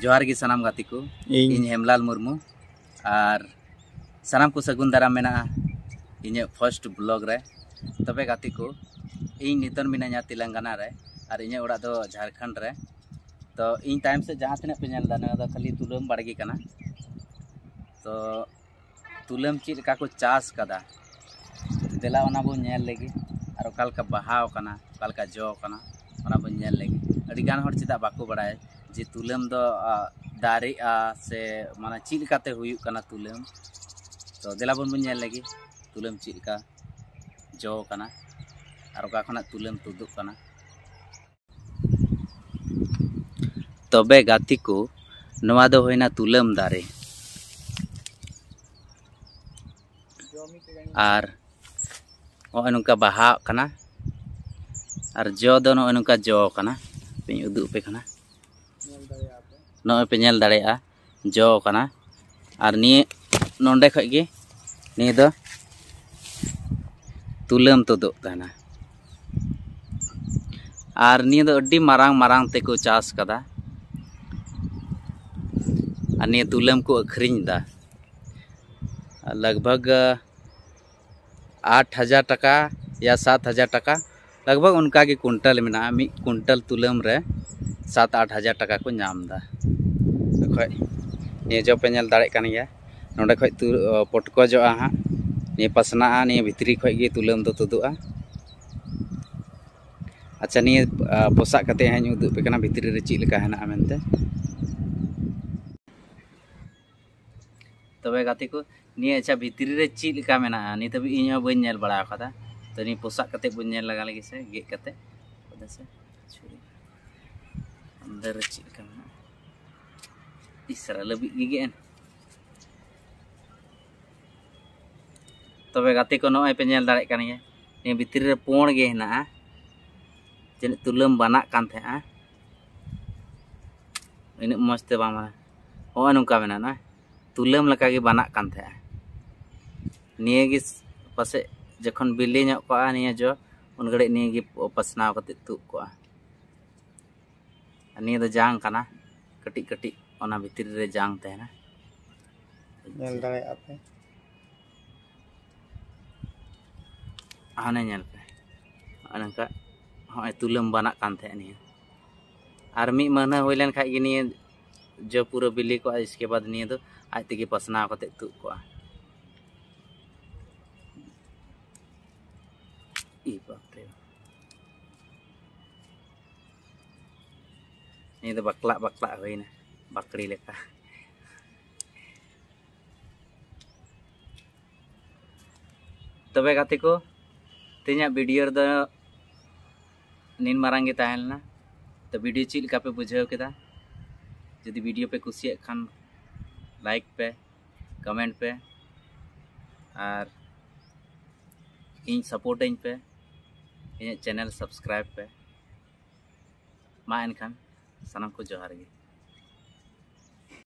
जोहार गे सामान गति को इन हेमलाल मुरमू और सामान को सगुन दाराम इन फर्स्ट ब्लॉग रे तबे गति को इन नित मिना तेलंगाना रे और इन झारखंड रे तो इन तम से जहाँ तक पे खाली तुलम बाड़गे तो तुलम चेका को चाशा देला ना बोल लगे और अकाल बहाव जो बोल लगे अभी गान चेदा बाको बड़ा जे तुलेम दो दारे आ से माने चील काते हुई कना तुलेम तो देला बन बन लगी तुलेम चील का जो कना आरो का खना तुलम तुदुक कना तबे गाती को नवा दो होइना तुलेम दारे आर और नुका बहा कना आर जो दो नुका जो कना पे उदुक पे कना नोपे दो नी नी दो तुलम तुदी मारांग मारांग ते को चास कदा तुलम को अखरीदा लगभग आठ हजार टाका या सात हजार टाका लगभग उनका कुंटल मे कुंटल तुलम रे सात आठ हज़ार टाका को नाम दा खो ये जो नल दाड़े कान गया नोडे खो हाँ ये पसना ये भितरी खो तुलम दो तुदुआ अच्छा ये पोसा कते हैं उदुपे भित्री रे चीज लेका है मेनते तबे को नहीं अच्छा भित्री रे चीज मेना नहीं इन बल बड़ा तो नहीं पोसा कते लगा लगे से गेट से छुरी ᱫᱟᱨᱮ ᱪᱮᱫ ᱞᱮᱠᱟ ᱢᱮᱱᱟᱜᱼᱟ ᱤᱥᱨᱟ ᱞᱟᱹᱵᱤᱫ ᱜᱮ ᱜᱮᱜᱼᱟ ᱛᱚᱵᱮ ᱜᱟᱛᱮ ᱠᱚ ᱱᱚᱜᱼᱚᱭ ᱯᱮ ᱧᱮᱞ ᱫᱟᱲᱮᱭᱟᱜ ᱠᱟᱱ ᱜᱮᱭᱟ ᱱᱤᱭᱟᱹ ᱵᱷᱤᱛᱨᱤ ᱨᱮ ᱯᱳᱸᱲ ᱜᱮ ᱦᱮᱱᱟᱜᱼᱟ ᱡᱟᱹᱱᱤᱡ ᱛᱩᱞᱟᱹᱢ ᱵᱟᱱᱟᱜ ᱠᱟᱱ ᱛᱟᱦᱮᱸᱜᱼᱟ ᱤᱱᱟᱹᱜ ᱢᱚᱡᱽ ᱛᱮ ᱵᱟᱝ ᱵᱟᱱᱟ ᱱᱚᱜᱼᱚᱭ ᱱᱚᱝᱠᱟ ᱢᱮᱱᱟᱜᱼᱟ ᱱᱚᱜᱼᱚᱭ ᱛᱩᱞᱟᱹᱢ ᱞᱮᱠᱟᱜᱮ ᱵᱟᱱᱟᱜ ᱠᱟᱱ ᱛᱟᱦᱮᱸᱜᱼᱟ ᱱᱤᱭᱟᱹᱜᱮ ᱯᱟᱥᱮᱡ ᱡᱚᱠᱷᱚᱱ ᱵᱤᱞᱤ ᱧᱚᱜ ᱠᱚᱜᱼᱟ ᱱᱤᱭᱟᱹ ᱡᱚ ᱩᱱ ᱜᱷᱟᱹᱲᱤᱡ ᱱᱤᱭᱟᱹᱜᱮ ᱯᱟᱥᱱᱟᱣ ᱠᱟᱛᱮᱫ ᱛᱩᱫ ᱠᱚᱜᱼᱟ जांग करना कटी कटी ओना भीतर रे जांग ते ना नेल दरे आपे हाने नेल पे अनका हाय तुलम बना कान थे नी आर मी मन होइलन खाय कि नी जो पूरा बिल्ली को इसके बाद नी तो आय तिगे पसना को ते तु को आ ई बात है ᱱᱤᱭᱟᱹ ᱫᱚ ᱵᱟᱠᱞᱟᱜ ᱵᱟᱠᱞᱟᱜ ᱦᱩᱭᱱᱟ ᱵᱟᱠᱲᱤ ᱞᱮᱠᱟ ᱛᱚᱵᱮ ᱜᱟᱛᱮ ᱠᱚ ᱛᱮᱦᱮᱧᱟᱜ ᱵᱷᱤᱰᱤᱭᱳ ᱨᱮᱫᱚ ᱱᱤᱱ ᱢᱟᱨᱟᱝ ᱜᱮ ᱛᱟᱦᱮᱸ ᱞᱮᱱᱟ ᱛᱚ ᱵᱷᱤᱰᱤᱭᱳ ᱪᱮᱫ ᱞᱮᱠᱟ ᱯᱮ ᱵᱩᱡᱷᱟᱹᱣ ᱠᱮᱫᱟ यदि वीडियो पे कुशियत खान लाइक पे कमेंट पे और इन सपोर्टिंग पे इन चैनल सब्सक्राइब पे मा एनखान सनम को जोहार